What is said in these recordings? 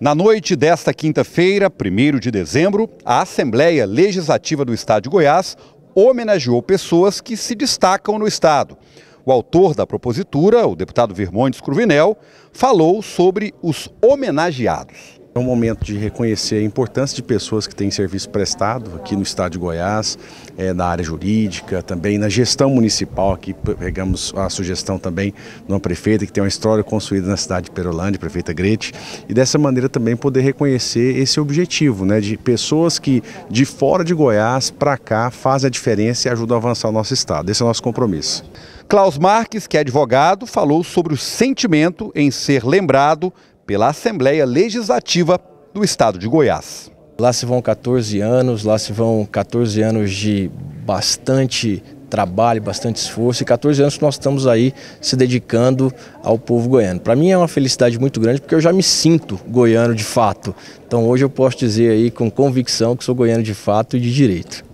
Na noite desta quinta-feira, 1 de dezembro, a Assembleia Legislativa do Estado de Goiás homenageou pessoas que se destacam no Estado. O autor da propositura, o deputado Vermontes Cruvinel, falou sobre os homenageados. É um momento de reconhecer a importância de pessoas que têm serviço prestado aqui no estado de Goiás, é, na área jurídica, também na gestão municipal. Aqui pegamos a sugestão também de uma prefeita que tem uma história construída na cidade de Perolândia, prefeita Grete, e dessa maneira também poder reconhecer esse objetivo, né, de pessoas que de fora de Goiás para cá fazem a diferença e ajudam a avançar o nosso estado. Esse é o nosso compromisso. Klaus Marques, que é advogado, falou sobre o sentimento em ser lembrado pela Assembleia Legislativa do Estado de Goiás. Lá se vão 14 anos, lá se vão 14 anos de bastante trabalho, bastante esforço e 14 anos que nós estamos aí se dedicando ao povo goiano. Para mim é uma felicidade muito grande porque eu já me sinto goiano de fato. Então hoje eu posso dizer aí com convicção que sou goiano de fato e de direito.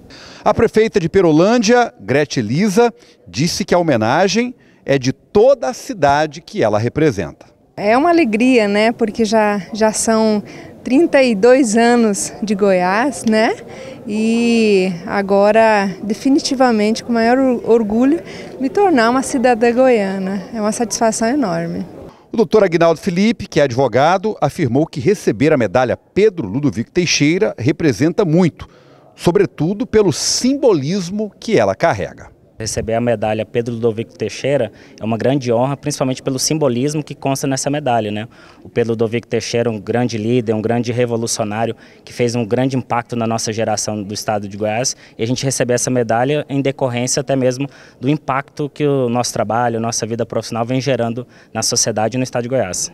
A prefeita de Perolândia, Gretchen Lisa, disse que a homenagem é de toda a cidade que ela representa. É uma alegria, né? Porque já, já são 32 anos de Goiás, né? E agora, definitivamente, com maior orgulho, me tornar uma cidadã goiana. É uma satisfação enorme. O doutor Aguinaldo Felipe, que é advogado, afirmou que receber a medalha Pedro Ludovico Teixeira representa muito, sobretudo pelo simbolismo que ela carrega. Receber a medalha Pedro Ludovico Teixeira é uma grande honra, principalmente pelo simbolismo que consta nessa medalha. Né? O Pedro Ludovico Teixeira, um grande líder, um grande revolucionário, que fez um grande impacto na nossa geração do estado de Goiás, e a gente recebe essa medalha em decorrência até mesmo do impacto que o nosso trabalho, nossa vida profissional vem gerando na sociedade e no estado de Goiás.